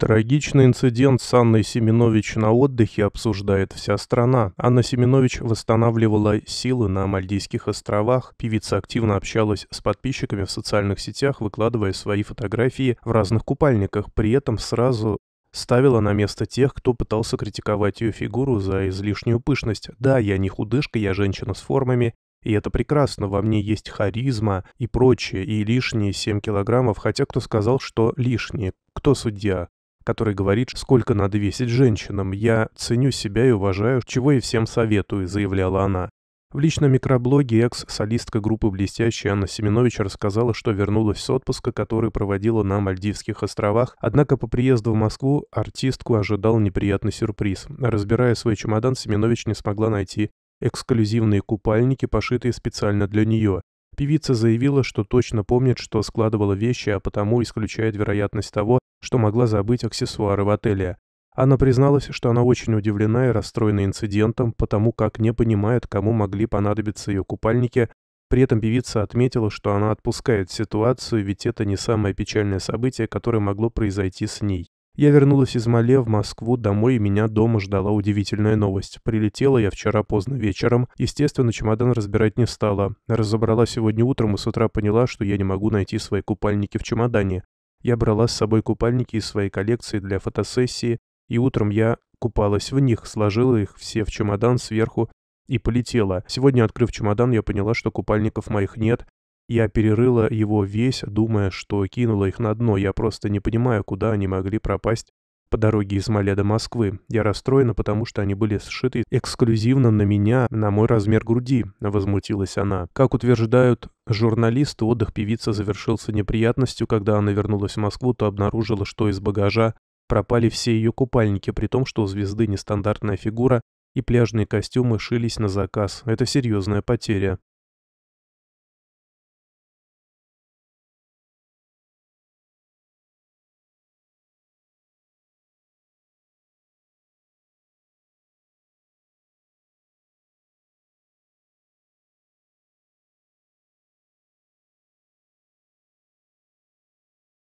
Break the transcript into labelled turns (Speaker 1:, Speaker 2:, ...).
Speaker 1: Трагичный инцидент с Анной Семенович на отдыхе обсуждает вся страна. Анна Семенович восстанавливала силы на Мальдийских островах. Певица активно общалась с подписчиками в социальных сетях, выкладывая свои фотографии в разных купальниках. При этом сразу ставила на место тех, кто пытался критиковать ее фигуру за излишнюю пышность. «Да, я не худышка, я женщина с формами, и это прекрасно, во мне есть харизма и прочее, и лишние 7 килограммов, хотя кто сказал, что лишние? Кто судья? который говорит, сколько надо весить женщинам. Я ценю себя и уважаю, чего и всем советую, заявляла она. В личном микроблоге экс-солистка группы «Блестящая» Анна Семенович рассказала, что вернулась с отпуска, который проводила на Мальдивских островах, однако по приезду в Москву артистку ожидал неприятный сюрприз. Разбирая свой чемодан, Семенович не смогла найти эксклюзивные купальники, пошитые специально для нее. Певица заявила, что точно помнит, что складывала вещи, а потому исключает вероятность того, что могла забыть аксессуары в отеле. Она призналась, что она очень удивлена и расстроена инцидентом, потому как не понимает, кому могли понадобиться ее купальники. При этом певица отметила, что она отпускает ситуацию, ведь это не самое печальное событие, которое могло произойти с ней. Я вернулась из Мале в Москву домой, и меня дома ждала удивительная новость. Прилетела я вчера поздно вечером. Естественно, чемодан разбирать не стала. Разобрала сегодня утром и с утра поняла, что я не могу найти свои купальники в чемодане. Я брала с собой купальники из своей коллекции для фотосессии, и утром я купалась в них, сложила их все в чемодан сверху и полетела. Сегодня, открыв чемодан, я поняла, что купальников моих нет, я перерыла его весь, думая, что кинула их на дно. Я просто не понимаю, куда они могли пропасть по дороге из Маля до Москвы. Я расстроена, потому что они были сшиты эксклюзивно на меня, на мой размер груди», — возмутилась она. Как утверждают журналисты, отдых певицы завершился неприятностью. Когда она вернулась в Москву, то обнаружила, что из багажа пропали все ее купальники, при том, что у звезды нестандартная фигура и пляжные костюмы шились на заказ. Это серьезная потеря.